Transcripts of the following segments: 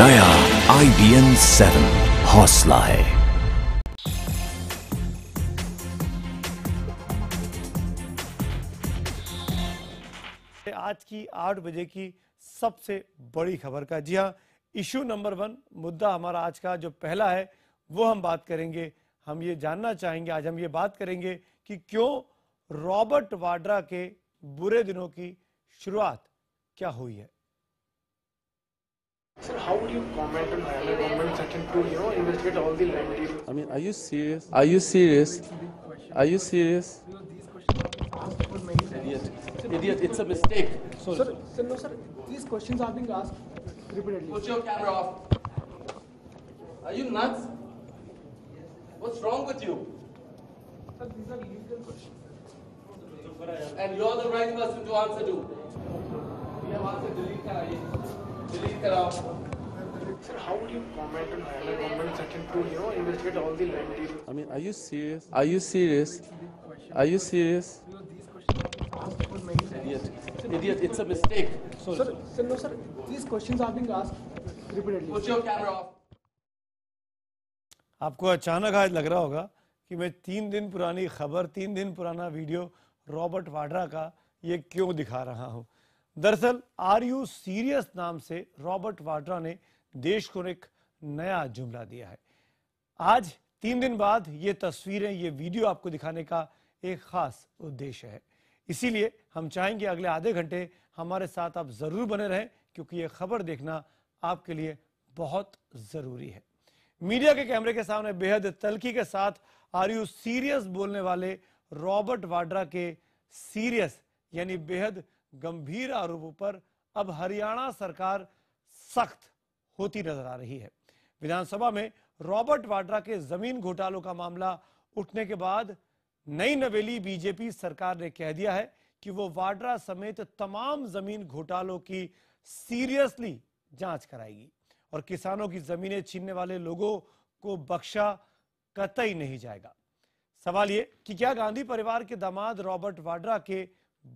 नया आई B N seven हौसला है आज की आठ बजे की सबसे बड़ी खबर का जी हाँ इश्यू नंबर वन मुद्दा हमारा आज का जो पहला है वो हम बात करेंगे हम ये जानना चाहेंगे आज हम ये बात करेंगे कि क्यों रॉबर्ट वाड्रा के बुरे दिनों की शुरुआत क्या हुई है Sir, how would you comment on Higher Government Section 2, you know, investigate all the land deals? I mean, are you serious? Are you serious? Are you serious? Idiot. Idiot, it's a mistake. Sorry. Sir, sir, no, sir. These questions are being asked repeatedly. Put your camera off. Are you nuts? What's wrong with you? Sir, these are legal questions. And you're the right person to answer to. We have answered Dilip delete कराओ Sir, how would you comment on Higher Government Section 2, you know, investigate all the land deals? I mean, are you serious? Are you serious? Are you serious? Idiot. Idiot, it's a mistake. Sorry. Sir, sir, no, sir, these questions are being asked repeatedly. Put your camera off. आपको अचानक आज लग रहा होगा कि मैं तीन दिन पुरानी खबर तीन दिन पुराना वीडियो रॉबर्ट वाड्रा का ये क्यों दिखा रहा हूँ दरअसल आर यू सीरियस नाम से रॉबर्ट वाड्रा ने देश को एक नया जुमला दिया है आज तीन दिन बाद ये तस्वीरें ये वीडियो आपको दिखाने का एक खास उद्देश्य है इसीलिए हम चाहेंगे अगले आधे घंटे हमारे साथ आप जरूर बने रहें क्योंकि ये खबर देखना आपके लिए बहुत जरूरी है मीडिया के कैमरे के सामने बेहद तलखी के साथ आर यू सीरियस बोलने वाले रॉबर्ट वाड्रा के सीरियस यानी बेहद गंभीर आरोपों पर अब हरियाणा सरकार सख्त होती नजर आ रही है विधानसभा में रॉबर्ट वाड्रा के जमीन घोटालों का मामला उठने के बाद नई नवेली बीजेपी सरकार ने कह दिया है कि वो वाड्रा समेत तमाम जमीन घोटालों की सीरियसली जांच कराएगी और किसानों की जमीनें छीनने वाले लोगों को बख्शा कतई नहीं जाएगा सवाल ये कि क्या गांधी परिवार के दामाद रॉबर्ट वाड्रा के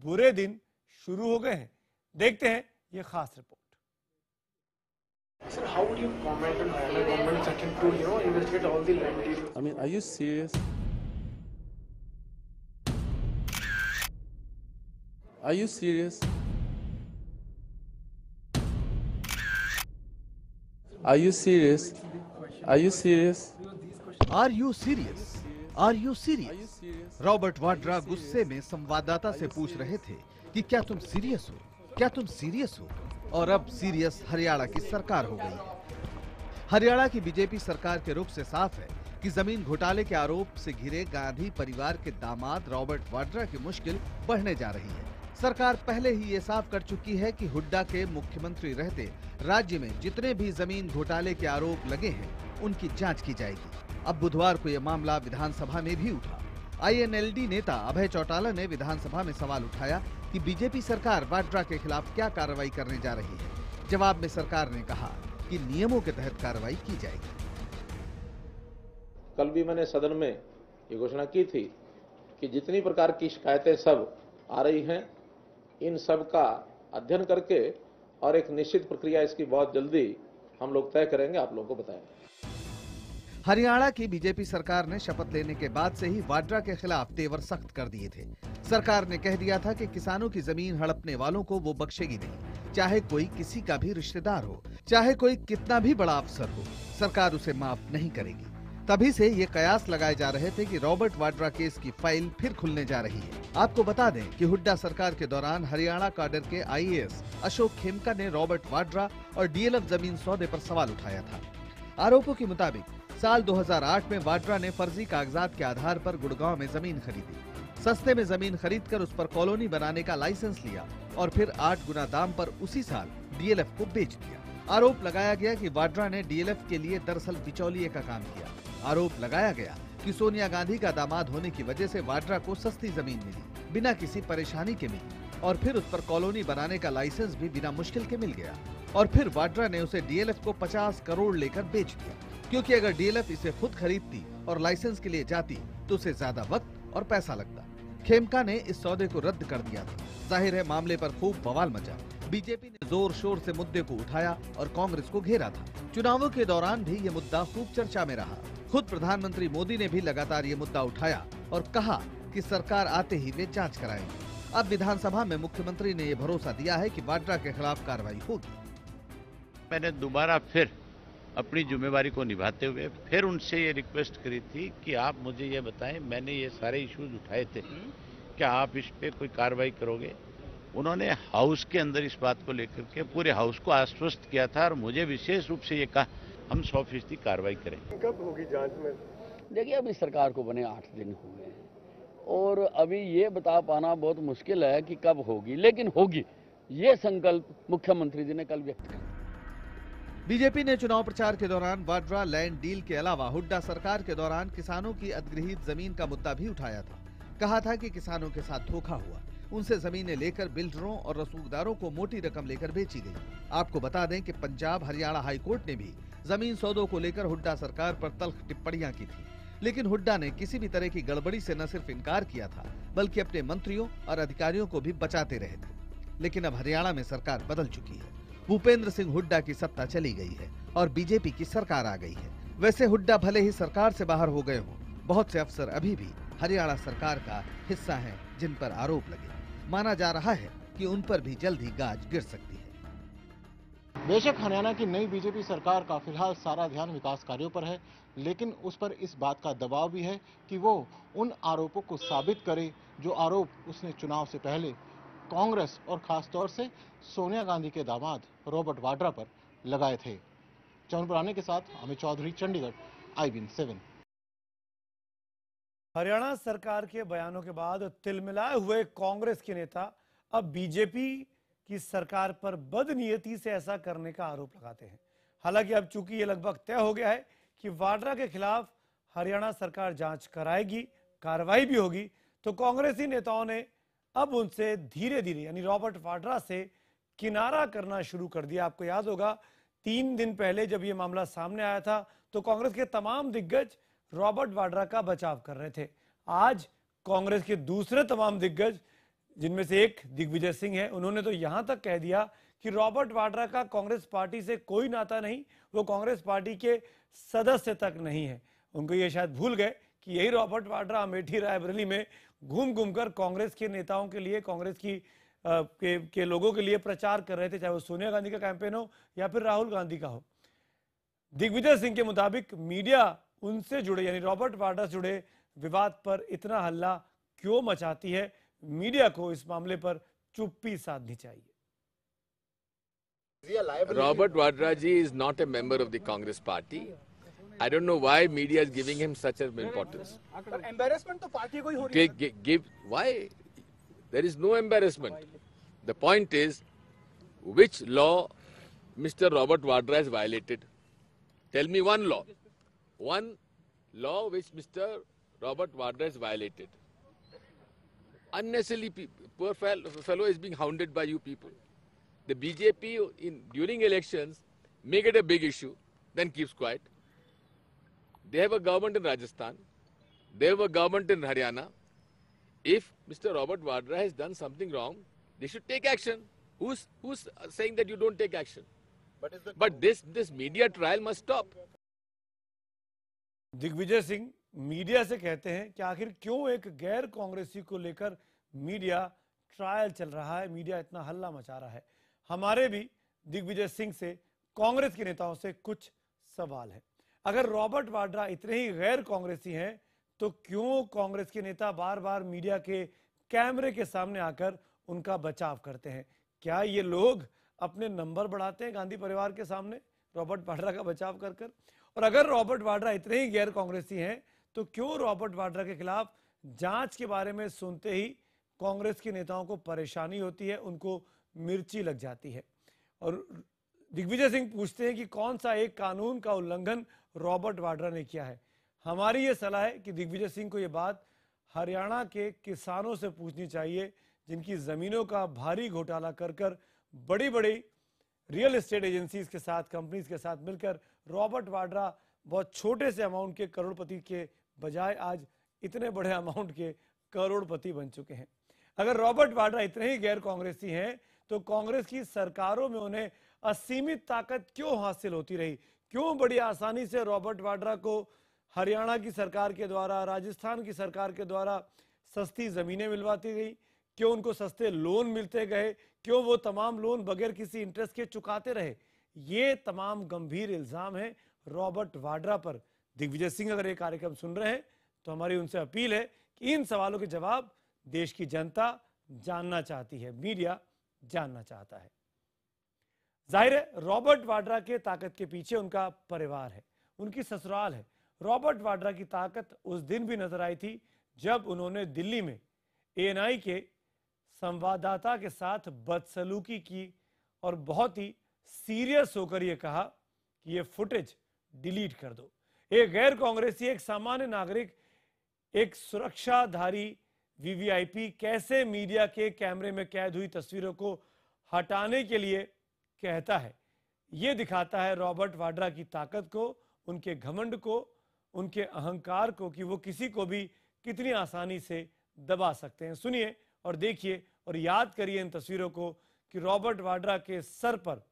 बुरे दिन शुरू हो गए हैं देखते हैं ये खास रिपोर्ट रॉबर्ट वाड्रा गुस्से में संवाददाता से पूछ रहे थे कि क्या तुम सीरियस हो क्या तुम सीरियस हो और अब सीरियस हरियाणा की सरकार हो गई है हरियाणा की बीजेपी सरकार के रूप से साफ है कि जमीन घोटाले के आरोप से घिरे गांधी परिवार के दामाद रॉबर्ट वाड्रा की मुश्किल बढ़ने जा रही है सरकार पहले ही ये साफ कर चुकी है कि हुड्डा के मुख्यमंत्री रहते राज्य में जितने भी जमीन घोटाले के आरोप लगे हैं उनकी जांच की जाएगी अब बुधवार को यह मामला विधानसभा में भी उठा आईएनएलडी नेता अभय चौटाला ने विधानसभा में सवाल उठाया कि बीजेपी सरकार वाड्रा के खिलाफ क्या कार्रवाई करने जा रही है जवाब में सरकार ने कहा कि नियमों के तहत कार्रवाई की जाएगी कल भी मैंने सदन में ये घोषणा की थी कि जितनी प्रकार की शिकायतें सब आ रही हैं इन सब का अध्ययन करके और एक निश्चित प्रक्रिया इसकी बहुत जल्दी हम लोग तय करेंगे आप लोगों को बताएंगे हरियाणा की बीजेपी सरकार ने शपथ लेने के बाद से ही वाड्रा के खिलाफ तेवर सख्त कर दिए थे सरकार ने कह दिया था कि किसानों की जमीन हड़पने वालों को वो बख्शेगी नहीं चाहे कोई किसी का भी रिश्तेदार हो चाहे कोई कितना भी बड़ा अफसर हो सरकार उसे माफ नहीं करेगी तभी से ये कयास लगाए जा रहे थे कि रॉबर्ट वाड्रा केस की फाइल फिर खुलने जा रही है आपको बता दें कि हुड्डा सरकार के दौरान हरियाणा काडर के आईएएस अशोक खेमका ने रॉबर्ट वाड्रा और डीएलएफ जमीन सौदे पर सवाल उठाया था आरोपों के मुताबिक साल 2008 में वाड्रा ने फर्जी कागजात के आधार पर गुड़गांव में जमीन खरीदी सस्ते में जमीन खरीदकर उस पर कॉलोनी बनाने का लाइसेंस लिया और फिर आठ गुना दाम पर उसी साल डीएलएफ को बेच दिया आरोप लगाया गया कि वाड्रा ने डीएलएफ के लिए दरअसल बिचौलिए का काम किया आरोप लगाया गया कि सोनिया गांधी का दामाद होने की वजह से वाड्रा को सस्ती जमीन मिली बिना किसी परेशानी के मिली और फिर उस पर कॉलोनी बनाने का लाइसेंस भी बिना मुश्किल के मिल गया और फिर वाड्रा ने उसे डीएलएफ को 50 करोड़ लेकर बेच दिया क्योंकि अगर डीएलएफ इसे खुद खरीदती और लाइसेंस के लिए जाती तो उसे ज्यादा वक्त और पैसा लगता खेमका ने इस सौदे को रद्द कर दिया था जाहिर है मामले पर खूब बवाल मचा बीजेपी ने जोर शोर से मुद्दे को उठाया और कांग्रेस को घेरा था चुनावों के दौरान भी ये मुद्दा खूब चर्चा में रहा खुद प्रधानमंत्री मोदी ने भी लगातार ये मुद्दा उठाया और कहा कि सरकार आते ही वे जांच कराएंगे अब विधानसभा में मुख्यमंत्री ने ये भरोसा दिया है कि वाड्रा के खिलाफ कार्रवाई होगी मैंने दोबारा फिर अपनी जिम्मेवारी को निभाते हुए फिर उनसे ये रिक्वेस्ट करी थी कि आप मुझे ये बताएं मैंने ये सारे इश्यूज उठाए थे हम्म। क्या आप इस पर कोई कार्रवाई करोगे उन्होंने हाउस के अंदर इस बात को लेकर के पूरे हाउस को आश्वस्त किया था और मुझे विशेष रूप से ये कहा हम सौ फीसदी कार्रवाई करें कब होगी जांच में देखिए अभी सरकार को बने आठ दिन हुए हैं और अभी ये बता पाना बहुत मुश्किल है कि कब होगी लेकिन होगी ये संकल्प मुख्यमंत्री जी ने कल व्यक्त किया बीजेपी ने चुनाव प्रचार के दौरान वाड्रा लैंड डील के अलावा हुड्डा सरकार के दौरान किसानों की अधिग्रहित जमीन का मुद्दा भी उठाया था कहा था कि किसानों के साथ धोखा हुआ उनसे जमीनें लेकर बिल्डरों और रसूखदारों को मोटी रकम लेकर बेची गई आपको बता दें कि पंजाब हरियाणा हाईकोर्ट ने भी जमीन सौदों को लेकर हुड्डा सरकार पर तल्ख टिप्पणियां की थी लेकिन हुड्डा ने किसी भी तरह की गड़बड़ी से न सिर्फ इनकार किया था बल्कि अपने मंत्रियों और अधिकारियों को भी बचाते रहे थे लेकिन अब हरियाणा में सरकार बदल चुकी है भूपेंद्र सिंह हुड्डा की सत्ता चली गई है और बीजेपी की सरकार आ गई है वैसे हुड्डा भले ही सरकार से बाहर हो गए हों बहुत से अफसर अभी भी हरियाणा सरकार का हिस्सा हैं जिन पर आरोप लगे माना जा रहा है कि उन पर भी जल्द ही गाज गिर सकती है बेशक हरियाणा की नई बीजेपी सरकार का फिलहाल सारा ध्यान विकास कार्यों पर है लेकिन उस पर इस बात का दबाव भी है कि वो उन आरोपों को साबित करे जो आरोप उसने चुनाव से पहले कांग्रेस और खासतौर से सोनिया गांधी के दामाद रॉबर्ट वाड्रा पर लगाए थे चौन पुराने के साथ Amit Chaudhary Chandigarh IBN seven Haryana सरकार के बयानों के बाद तिलमिलाए हुए कांग्रेस के नेता अब बीजेपी की सरकार पर बदनीयति से ऐसा करने का आरोप लगाते हैं हालांकि अब चूंकि ये लगभग तय हो गया है कि वाड्रा के खिलाफ हरियाणा सरकार जांच कराएगी कार्रवाई भी होगी तो कांग्रेसी नेताओं ने अब उनसे धीरे धीरे यानी रॉबर्ट वाड्रा से किनारा करना शुरू कर दिया आपको याद होगा तीन दिन पहले जब यह मामला सामने आया था तो कांग्रेस के तमाम दिग्गज रॉबर्ट वाड्रा का बचाव कर रहे थे आज कांग्रेस के दूसरे तमाम दिग्गज जिनमें से एक दिग्विजय सिंह है उन्होंने तो यहां तक कह दिया कि रॉबर्ट वाड्रा का कांग्रेस पार्टी से कोई नाता नहीं वो कांग्रेस पार्टी के सदस्य तक नहीं है उनको ये शायद भूल गए कि यही रॉबर्ट वाड्रा अमेठी रायबरेली में घूम घूम कर कांग्रेस के नेताओं के लिए कांग्रेस की आ, के, के लोगों के लिए प्रचार कर रहे थे चाहे वो सोनिया गांधी का कैंपेन हो या फिर राहुल गांधी का हो दिग्विजय सिंह के मुताबिक मीडिया उनसे जुड़े यानी रॉबर्ट वाड्रा से जुड़े विवाद पर इतना हल्ला क्यों मचाती है मीडिया को इस मामले पर चुप्पी साधनी चाहिए Robert Vadra ji is not a member of the Congress party I don't know why media is giving him such an importance. But embarrassment to party koi ho give why? There is no embarrassment. The point is which law Mr. Robert Vadra has violated. Tell me one law. One law which Mr. Robert Vadra has violated. Unnecessarily, poor fellow is being hounded by you people. The BJP in during elections make it a big issue, then keeps quiet. They have a government in Rajasthan. They have a government in Haryana. If Mr. Robert Wadra has done something wrong, they should take action. Who's, who's saying that you don't take action? But, is the but this, this media trial must stop. Digvijay Singh media से कहते हैं कि आखिर क्यों एक गैर कांग्रेसी को लेकर मीडिया ट्रायल चल रहा है मीडिया इतना हल्ला मचा रहा है हमारे भी दिग्विजय सिंह से कांग्रेस के नेताओं से कुछ सवाल है अगर रॉबर्ट वाड्रा इतने ही गैर कांग्रेसी हैं तो क्यों कांग्रेस के नेता बार बार मीडिया के कैमरे के सामने आकर उनका बचाव करते हैं क्या ये लोग अपने नंबर बढ़ाते हैं गांधी परिवार के सामने रॉबर्ट वाड्रा का बचाव कर कर और अगर रॉबर्ट वाड्रा इतने ही गैर कांग्रेसी हैं तो क्यों रॉबर्ट वाड्रा के खिलाफ जांच के बारे में सुनते ही कांग्रेस के नेताओं को परेशानी होती है उनको मिर्ची लग जाती है और दिग्विजय सिंह पूछते हैं कि कौन सा एक कानून का उल्लंघन रॉबर्ट वाड्रा ने किया है हमारी ये सलाह है कि दिग्विजय सिंह को ये बात हरियाणा के किसानों से पूछनी चाहिए जिनकी ज़मीनों का भारी घोटाला कर कर बड़ी बड़ी रियल एस्टेट एजेंसीज के साथ कंपनीज के साथ मिलकर रॉबर्ट वाड्रा बहुत छोटे से अमाउंट के करोड़पति के बजाय आज इतने बड़े अमाउंट के करोड़पति बन चुके हैं अगर रॉबर्ट वाड्रा इतने ही गैर कांग्रेसी हैं तो कांग्रेस की सरकारों में उन्हें असीमित ताकत क्यों हासिल होती रही क्यों बड़ी आसानी से रॉबर्ट वाड्रा को हरियाणा की सरकार के द्वारा राजस्थान की सरकार के द्वारा सस्ती ज़मीनें मिलवाती गई क्यों उनको सस्ते लोन मिलते गए क्यों वो तमाम लोन बगैर किसी इंटरेस्ट के चुकाते रहे ये तमाम गंभीर इल्ज़ाम है रॉबर्ट वाड्रा पर दिग्विजय सिंह अगर ये कार्यक्रम सुन रहे हैं तो हमारी उनसे अपील है कि इन सवालों के जवाब देश की जनता जानना चाहती है मीडिया जानना चाहता है जाहिर है रॉबर्ट वाड्रा के ताकत के पीछे उनका परिवार है उनकी ससुराल है रॉबर्ट वाड्रा की ताकत उस दिन भी नजर आई थी जब उन्होंने दिल्ली में एएनआई के संवाददाता के साथ बदसलूकी की और बहुत ही सीरियस होकर यह कहा कि यह फुटेज डिलीट कर दो एक गैर कांग्रेसी एक सामान्य नागरिक एक सुरक्षाधारी वीवीआईपी कैसे मीडिया के कैमरे में कैद हुई तस्वीरों को हटाने के लिए कहता है ये दिखाता है रॉबर्ट वाड्रा की ताकत को उनके घमंड को उनके अहंकार को कि वो किसी को भी कितनी आसानी से दबा सकते हैं सुनिए और देखिए और याद करिए इन तस्वीरों को कि रॉबर्ट वाड्रा के सर पर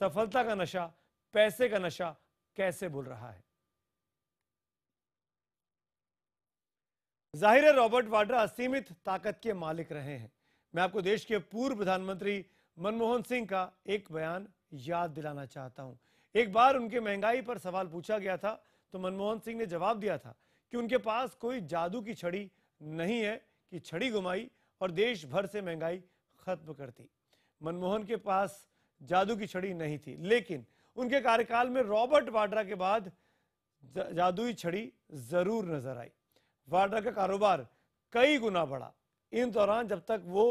सफलता का नशा पैसे का नशा कैसे बोल रहा है जाहिर है रॉबर्ट वाड्रा असीमित ताकत के मालिक रहे हैं मैं आपको देश के पूर्व प्रधानमंत्री मनमोहन सिंह का एक बयान याद दिलाना चाहता हूं एक बार उनके महंगाई पर सवाल पूछा गया था तो मनमोहन सिंह ने जवाब दिया था कि उनके पास कोई जादू की छड़ी नहीं है कि छड़ी घुमाई और देश भर से महंगाई खत्म करती मनमोहन के पास जादू की छड़ी नहीं थी लेकिन उनके कार्यकाल में रॉबर्ट वाड्रा के बाद जादुई छड़ी जरूर नजर आई वाड्रा का कारोबार कई गुना बढ़ा इन दौरान जब तक वो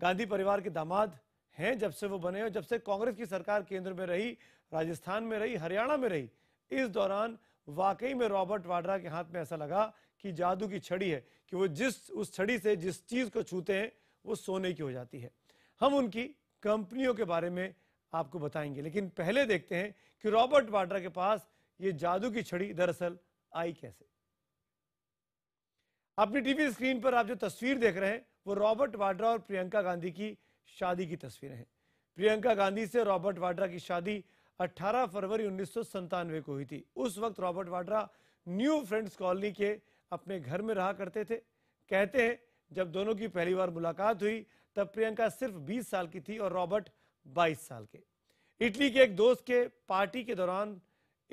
गांधी परिवार के दामाद हैं जब से वो बने और जब से कांग्रेस की सरकार केंद्र में रही राजस्थान में रही हरियाणा में रही इस दौरान वाकई में रॉबर्ट वाड्रा के हाथ में ऐसा लगा कि जादू की छड़ी है कि वो जिस उस छड़ी से जिस चीज़ को छूते हैं वो सोने की हो जाती है हम उनकी कंपनियों के बारे में आपको बताएंगे लेकिन पहले देखते हैं कि रॉबर्ट वाड्रा के पास ये जादू की छड़ी दरअसल आई कैसे अपनी टीवी स्क्रीन पर आप जो तस्वीर देख रहे हैं वो रॉबर्ट वाड्रा और प्रियंका गांधी की शादी की तस्वीरें हैं प्रियंका गांधी से रॉबर्ट वाड्रा की शादी 18 फरवरी उन्नीस को हुई थी उस वक्त Robert Vadra New Friends Colony के अपने घर में रहा करते थे कहते हैं जब दोनों की पहली बार मुलाकात हुई तब प्रियंका सिर्फ 20 साल की थी और रॉबर्ट 22 साल के इटली के एक दोस्त के पार्टी के दौरान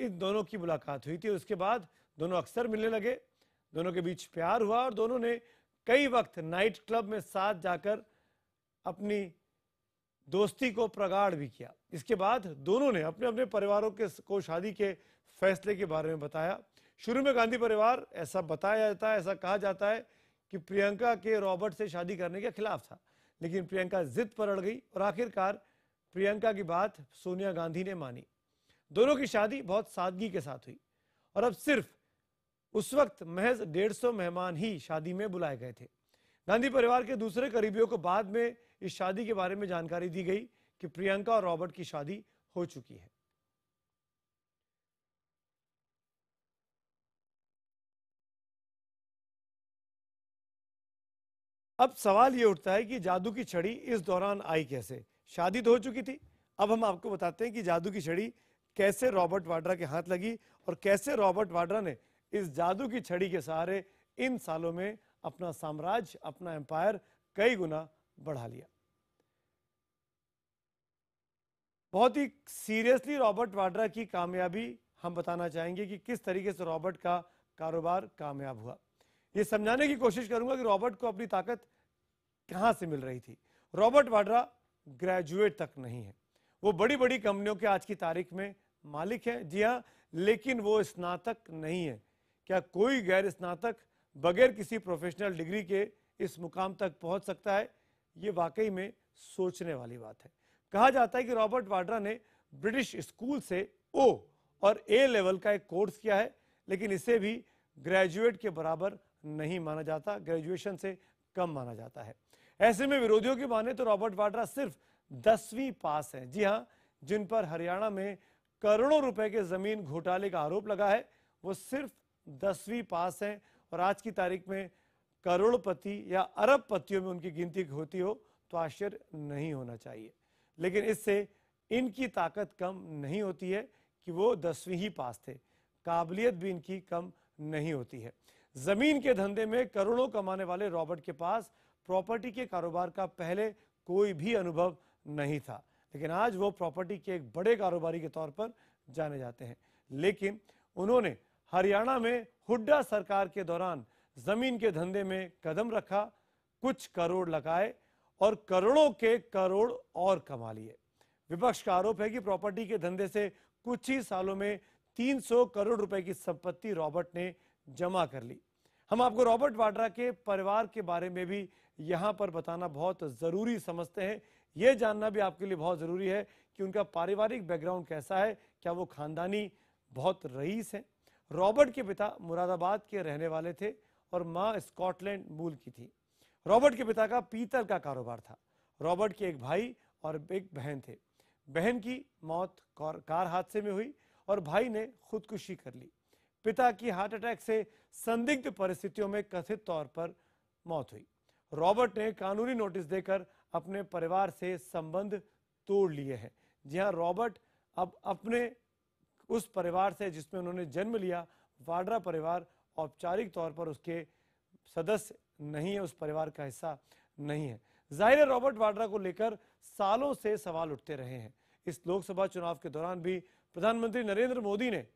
इन दोनों की मुलाकात हुई थी उसके बाद दोनों अक्सर मिलने लगे दोनों के बीच प्यार हुआ और दोनों ने कई वक्त नाइट क्लब में साथ जाकर अपनी दोस्ती को प्रगाढ़ भी किया इसके बाद दोनों ने अपने अपने परिवारों के को शादी के फैसले के बारे में बताया शुरू में गांधी परिवार ऐसा बताया जाता है ऐसा कहा जाता है कि प्रियंका के रॉबर्ट से शादी करने के खिलाफ था लेकिन प्रियंका जिद पर अड़ गई और आखिरकार प्रियंका की बात सोनिया गांधी ने मानी दोनों की शादी बहुत सादगी के साथ हुई और अब सिर्फ उस वक्त महज डेढ़ सौ मेहमान ही शादी में बुलाए गए थे गांधी परिवार के दूसरे करीबियों को बाद में इस शादी के बारे में जानकारी दी गई कि प्रियंका और रॉबर्ट की शादी हो चुकी है अब सवाल ये उठता है कि जादू की छड़ी इस दौरान आई कैसे शादी तो हो चुकी थी अब हम आपको बताते हैं कि जादू की छड़ी कैसे रॉबर्ट वाड्रा के हाथ लगी और कैसे रॉबर्ट वाड्रा ने इस जादू की छड़ी के सहारे इन सालों में अपना साम्राज्य अपना एम्पायर कई गुना बढ़ा लिया बहुत ही सीरियसली रॉबर्ट वाड्रा की कामयाबी हम बताना चाहेंगे कि किस तरीके से रॉबर्ट का कारोबार कामयाब हुआ यह समझाने की कोशिश करूंगा कि रॉबर्ट को अपनी ताकत कहां से मिल रही थी रॉबर्ट वाड्रा ग्रेजुएट तक नहीं है वो बड़ी बड़ी कंपनियों के आज की तारीख में मालिक है जी हाँ लेकिन वो स्नातक नहीं है क्या कोई गैर स्नातक बगैर किसी प्रोफेशनल डिग्री के इस मुकाम तक पहुंच सकता है ये वाकई में सोचने वाली बात है कहा जाता है कि रॉबर्ट वाड्रा ने ब्रिटिश स्कूल से ओ और ए लेवल का एक कोर्स किया है लेकिन इसे भी ग्रेजुएट के बराबर नहीं माना जाता ग्रेजुएशन से कम माना जाता है ऐसे में विरोधियों की माने तो रॉबर्ट वाड्रा सिर्फ दसवीं पास हैं जी हाँ जिन पर हरियाणा में करोड़ों रुपए के जमीन घोटाले का आरोप लगा है वो सिर्फ दसवीं पास हैं और आज की तारीख में करोड़पति या अरब पतियों में उनकी गिनती होती हो तो आश्चर्य नहीं होना चाहिए लेकिन इससे इनकी ताकत कम नहीं होती है कि वो दसवीं ही पास थे काबिलियत भी इनकी कम नहीं होती है ज़मीन के धंधे में करोड़ों कमाने वाले रॉबर्ट के पास प्रॉपर्टी के कारोबार का पहले कोई भी अनुभव नहीं था लेकिन आज वो प्रॉपर्टी के एक बड़े कारोबारी के तौर पर जाने जाते हैं लेकिन उन्होंने हरियाणा में हुड्डा सरकार के दौरान जमीन के धंधे में कदम रखा कुछ करोड़ लगाए और करोड़ों के करोड़ और कमा लिए विपक्ष का आरोप है कि प्रॉपर्टी के धंधे से कुछ ही सालों में 300 करोड़ रुपए की संपत्ति रॉबर्ट ने जमा कर ली हम आपको रॉबर्ट वाड्रा के परिवार के बारे में भी यहां पर बताना बहुत ज़रूरी समझते हैं यह जानना भी आपके लिए बहुत ज़रूरी है कि उनका पारिवारिक बैकग्राउंड कैसा है क्या वो खानदानी बहुत रईस है रॉबर्ट के पिता मुरादाबाद के रहने वाले थे और माँ स्कॉटलैंड मूल की थी रॉबर्ट के पिता का पीतल का कारोबार था रॉबर्ट के एक भाई और एक बहन थे बहन की मौत कार हादसे में हुई और भाई ने खुदकुशी कर ली पिता की हार्ट अटैक से संदिग्ध परिस्थितियों में कथित तौर पर मौत हुई रॉबर्ट ने कानूनी नोटिस देकर अपने परिवार से संबंध तोड़ लिए हैं जी हाँ रॉबर्ट अब अपने उस परिवार से जिसमें उन्होंने जन्म लिया वाड्रा परिवार औपचारिक तौर पर उसके सदस्य नहीं है उस परिवार का हिस्सा नहीं है जाहिर है रॉबर्ट वाड्रा को लेकर सालों से सवाल उठते रहे हैं इस लोकसभा चुनाव के दौरान भी प्रधानमंत्री नरेंद्र मोदी ने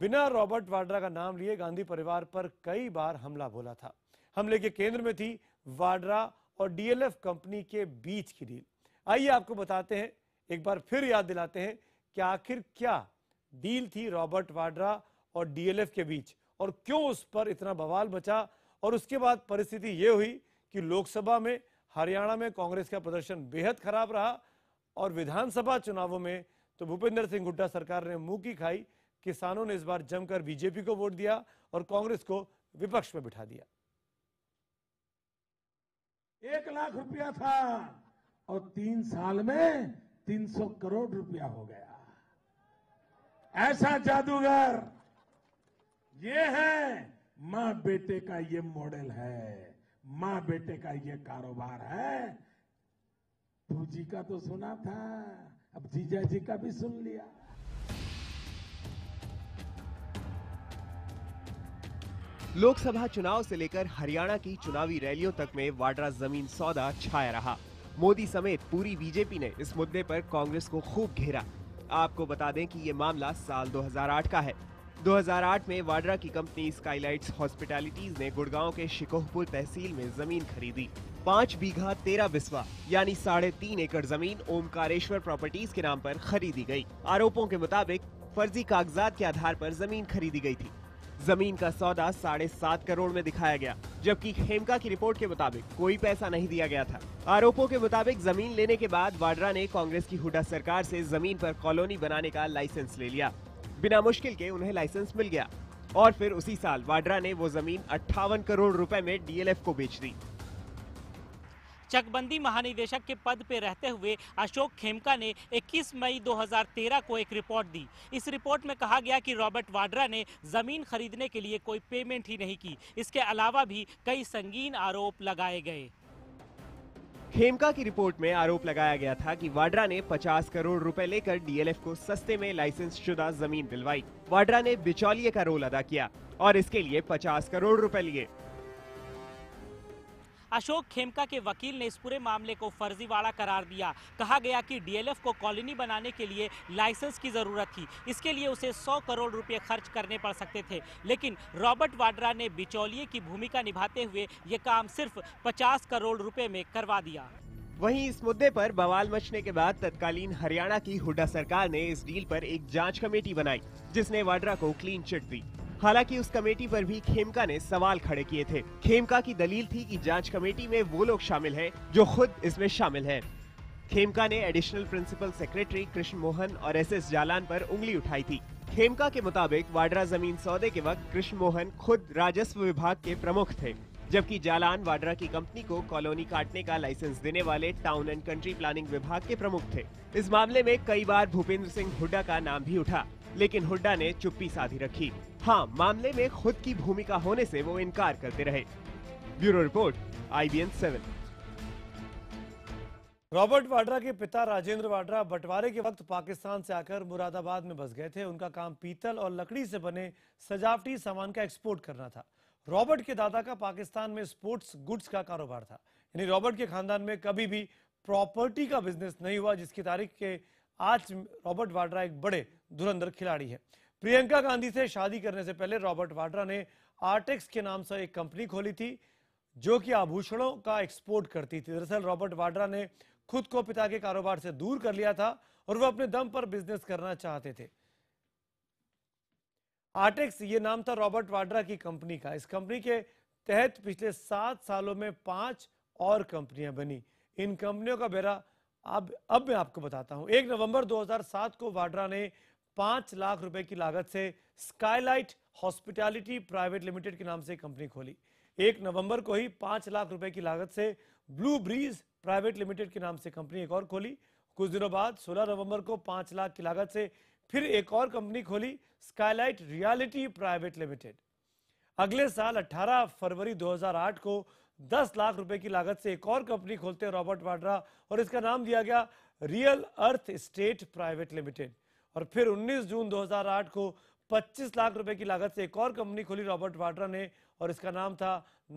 बिना रॉबर्ट वाड्रा का नाम लिए गांधी परिवार पर कई बार हमला बोला था हमले के केंद्र में थी वाड्रा और डीएलएफ कंपनी के बीच की डील आइए आपको बताते हैं एक बार फिर याद दिलाते हैं कि आखिर क्या डील थी रॉबर्ट वाड्रा और डीएलएफ के बीच और क्यों उस पर इतना बवाल बचा और उसके बाद परिस्थिति ये हुई कि लोकसभा में हरियाणा में कांग्रेस का प्रदर्शन बेहद खराब रहा और विधानसभा चुनावों में तो भूपेंद्र सिंह हुड्डा सरकार ने मुंह की खाई किसानों ने इस बार जमकर बीजेपी को वोट दिया और कांग्रेस को विपक्ष में बिठा दिया एक लाख रुपया था और तीन साल में तीन सौ करोड़ रुपया हो गया ऐसा जादूगर ये है माँ बेटे का ये मॉडल है माँ बेटे का ये कारोबार है तू जी का तो सुना था अब जीजा जी का भी सुन लिया लोकसभा चुनाव से लेकर हरियाणा की चुनावी रैलियों तक में वाड्रा जमीन सौदा छाया रहा मोदी समेत पूरी बीजेपी ने इस मुद्दे पर कांग्रेस को खूब घेरा आपको बता दें कि ये मामला साल 2008 का है 2008 में वाड्रा की कंपनी स्काईलाइट्स हॉस्पिटैलिटीज ने गुड़गांव के शिकोहपुर तहसील में जमीन खरीदी पाँच बीघा तेरह बिस्वा यानी साढ़े तीन एकड़ जमीन ओमकारेश्वर प्रॉपर्टीज के नाम पर खरीदी गई। आरोपों के मुताबिक फर्जी कागजात के आधार पर जमीन खरीदी गई थी जमीन का सौदा साढ़े सात करोड़ में दिखाया गया जबकि खेमका की रिपोर्ट के मुताबिक कोई पैसा नहीं दिया गया था आरोपों के मुताबिक जमीन लेने के बाद वाड्रा ने कांग्रेस की हुडा सरकार से जमीन पर कॉलोनी बनाने का लाइसेंस ले लिया बिना मुश्किल के उन्हें लाइसेंस मिल गया और फिर उसी साल वाड्रा ने वो जमीन अट्ठावन करोड़ रुपए में डीएलएफ को बेच दी चकबंदी महानिदेशक के पद पर रहते हुए अशोक खेमका ने 21 मई 2013 को एक रिपोर्ट दी इस रिपोर्ट में कहा गया कि रॉबर्ट वाड्रा ने जमीन खरीदने के लिए कोई पेमेंट ही नहीं की इसके अलावा भी कई संगीन आरोप लगाए गए खेमका की रिपोर्ट में आरोप लगाया गया था कि वाड्रा ने 50 करोड़ रुपए लेकर डीएलएफ को सस्ते में लाइसेंस शुदा जमीन दिलवाई वाड्रा ने बिचौलिए का रोल अदा किया और इसके लिए 50 करोड़ रुपए लिए अशोक खेमका के वकील ने इस पूरे मामले को फर्जीवाड़ा करार दिया कहा गया कि डीएलएफ को कॉलोनी बनाने के लिए लाइसेंस की ज़रूरत थी इसके लिए उसे सौ करोड़ रुपए खर्च करने पड़ सकते थे लेकिन रॉबर्ट वाड्रा ने बिचौलिए की भूमिका निभाते हुए ये काम सिर्फ पचास करोड़ रूपए में करवा दिया वहीं इस मुद्दे पर बवाल मचने के बाद तत्कालीन हरियाणा की हुड्डा सरकार ने इस डील पर एक जांच कमेटी बनाई जिसने वाड्रा को क्लीन चिट दी हालांकि उस कमेटी पर भी खेमका ने सवाल खड़े किए थे खेमका की दलील थी कि जांच कमेटी में वो लोग शामिल हैं जो खुद इसमें शामिल हैं। खेमका ने additional principal secretary Krishna Mohan और एस एस जालान पर उंगली उठाई थी खेमका के मुताबिक वाड्रा जमीन सौदे के वक्त कृष्ण मोहन खुद राजस्व विभाग के प्रमुख थे जबकि जालान वाड्रा की कंपनी को कॉलोनी काटने का लाइसेंस देने वाले टाउन एंड कंट्री प्लानिंग विभाग के प्रमुख थे इस मामले में कई बार भूपेंद्र सिंह हुड्डा का नाम भी उठा लेकिन हुड्डा ने चुप्पी साधी रखी हाँ मामले में खुद की भूमिका होने से वो इनकार करते रहे bureau report IBN seven Robert Vadra के पिता राजेंद्र वाड्रा बंटवारे के वक्त पाकिस्तान से आकर मुरादाबाद में बस गए थे उनका काम पीतल और लकड़ी से बने सजावटी सामान का एक्सपोर्ट करना था रॉबर्ट के दादा का पाकिस्तान में स्पोर्ट्स गुड्स का कारोबार था यानी रॉबर्ट के खानदान में कभी भी प्रॉपर्टी का बिजनेस नहीं हुआ जिसकी तारीख के आज रॉबर्ट वाड्रा एक बड़े धुरंधर खिलाड़ी है प्रियंका गांधी से शादी करने से पहले रॉबर्ट वाड्रा ने आर्टेक्स के नाम से एक कंपनी खोली थी जो कि आभूषणों का एक्सपोर्ट करती थी दरअसल रॉबर्ट वाड्रा ने खुद को पिता के कारोबार से दूर कर लिया था और वह अपने दम पर बिजनेस करना चाहते थे आर्टेक्स ये नाम था रॉबर्ट वाड्रा की कंपनी का इस कंपनी के तहत पिछले सात सालों में पांच और कंपनियां बनी इन कंपनियों का बेरा अब अब मैं आपको बताता हूं एक नवंबर 2007 को वाड्रा ने पांच लाख रुपए की लागत से स्काईलाइट हॉस्पिटैलिटी प्राइवेट लिमिटेड के नाम से कंपनी खोली एक नवंबर को ही पांच लाख रुपए की लागत से ब्लू ब्रीज प्राइवेट लिमिटेड के नाम से कंपनी एक और खोली कुछ दिनों बाद 16 नवंबर को पांच लाख की लागत से फिर एक और कंपनी खोली स्काईलाइट रियलिटी प्राइवेट लिमिटेड अगले साल 18 फरवरी 2008 को 10 लाख रुपए की लागत से एक और कंपनी खोलते हैं रॉबर्ट वाड्रा और इसका नाम दिया गया Real Earth Estate Private Limited और फिर 19 जून 2008 को 25 लाख रुपए की लागत से एक और कंपनी खोली रॉबर्ट वाड्रा ने और इसका नाम था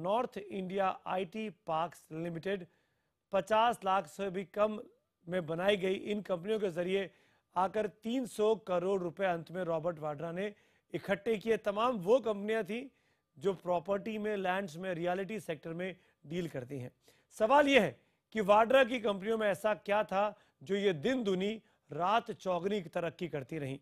North India IT Parks Limited 50 lakh से भी कम में बनाई गई इन कंपनियों के जरिए आकर 300 करोड़ रुपए अंत में रॉबर्ट वाड्रा ने इकट्ठे किए तमाम वो कंपनियां थी जो प्रॉपर्टी में लैंड्स में रियालिटी सेक्टर में डील करती हैं सवाल यह है कि वाड्रा की कंपनियों में ऐसा क्या था जो ये दिन दुनी रात चौगनी की तरक्की करती रहीं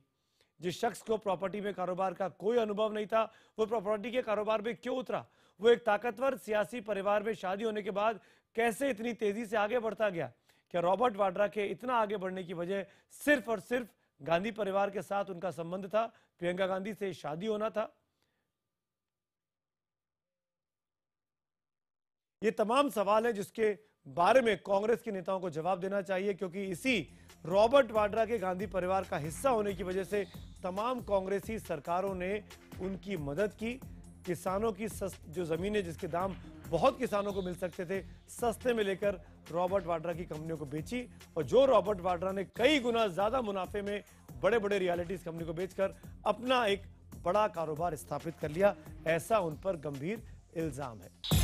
जिस शख्स को प्रॉपर्टी में कारोबार का कोई अनुभव नहीं था वो प्रॉपर्टी के कारोबार में क्यों उतरा वो एक ताकतवर सियासी परिवार में शादी होने के बाद कैसे इतनी तेजी से आगे बढ़ता गया क्या रॉबर्ट वाड्रा के इतना आगे बढ़ने की वजह सिर्फ और सिर्फ गांधी परिवार के साथ उनका संबंध था प्रियंका गांधी से शादी होना था ये तमाम सवाल है जिसके बारे में कांग्रेस के नेताओं को जवाब देना चाहिए क्योंकि इसी रॉबर्ट वाड्रा के गांधी परिवार का हिस्सा होने की वजह से तमाम कांग्रेसी सरकारों ने उनकी मदद की किसानों की सस्त जो जमीनें जिसके दाम बहुत किसानों को मिल सकते थे सस्ते में लेकर रॉबर्ट वाड्रा की कंपनियों को बेची और जो रॉबर्ट वाड्रा ने कई गुना ज्यादा मुनाफे में बड़े बड़े रियालिटीज कंपनी को बेचकर अपना एक बड़ा कारोबार स्थापित कर लिया ऐसा उन पर गंभीर इल्जाम है